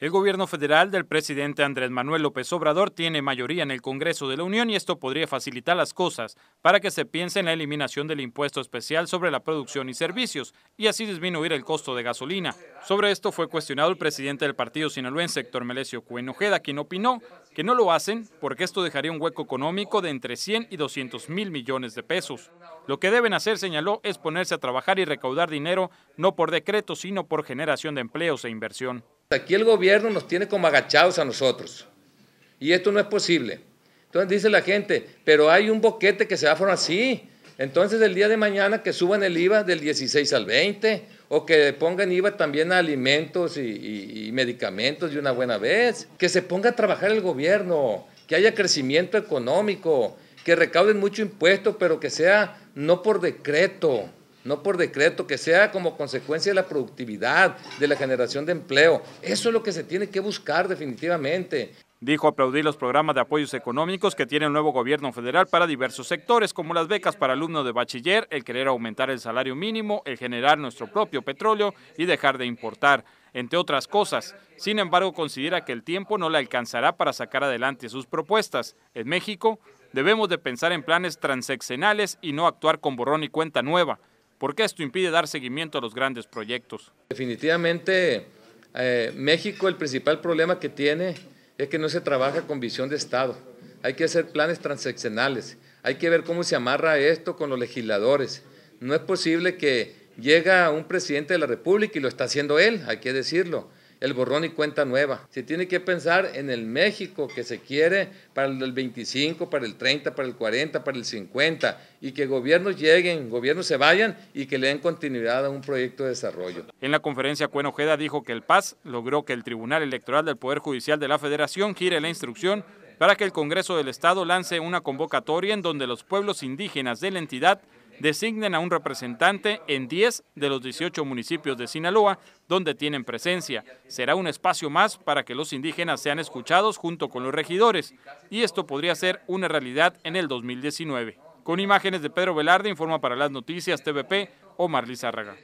El gobierno federal del presidente Andrés Manuel López Obrador tiene mayoría en el Congreso de la Unión y esto podría facilitar las cosas para que se piense en la eliminación del impuesto especial sobre la producción y servicios y así disminuir el costo de gasolina. Sobre esto fue cuestionado el presidente del partido sinaloense, Héctor Melesio Cuenojeda, quien opinó que no lo hacen porque esto dejaría un hueco económico de entre 100 y 200 mil millones de pesos. Lo que deben hacer, señaló, es ponerse a trabajar y recaudar dinero no por decreto, sino por generación de empleos e inversión. Aquí el gobierno nos tiene como agachados a nosotros. Y esto no es posible. Entonces dice la gente, pero hay un boquete que se va a formar así. Entonces el día de mañana que suban el IVA del 16 al 20 o que pongan IVA también a alimentos y, y medicamentos de una buena vez. Que se ponga a trabajar el gobierno, que haya crecimiento económico, que recauden mucho impuesto, pero que sea no por decreto, no por decreto, que sea como consecuencia de la productividad, de la generación de empleo. Eso es lo que se tiene que buscar definitivamente. Dijo aplaudir los programas de apoyos económicos que tiene el nuevo gobierno federal para diversos sectores, como las becas para alumnos de bachiller, el querer aumentar el salario mínimo, el generar nuestro propio petróleo y dejar de importar, entre otras cosas. Sin embargo, considera que el tiempo no le alcanzará para sacar adelante sus propuestas. En México, debemos de pensar en planes transeccionales y no actuar con borrón y cuenta nueva porque esto impide dar seguimiento a los grandes proyectos. Definitivamente, eh, México el principal problema que tiene es que no se trabaja con visión de Estado. Hay que hacer planes transaccionales, hay que ver cómo se amarra esto con los legisladores. No es posible que llega un presidente de la República y lo está haciendo él, hay que decirlo el borrón y cuenta nueva. Se tiene que pensar en el México que se quiere para el 25, para el 30, para el 40, para el 50, y que gobiernos lleguen, gobiernos se vayan y que le den continuidad a un proyecto de desarrollo. En la conferencia, Cuen Ojeda dijo que el PAS logró que el Tribunal Electoral del Poder Judicial de la Federación gire la instrucción para que el Congreso del Estado lance una convocatoria en donde los pueblos indígenas de la entidad designen a un representante en 10 de los 18 municipios de Sinaloa donde tienen presencia. Será un espacio más para que los indígenas sean escuchados junto con los regidores y esto podría ser una realidad en el 2019. Con imágenes de Pedro Velarde, informa para las noticias TVP Omar Lizárraga.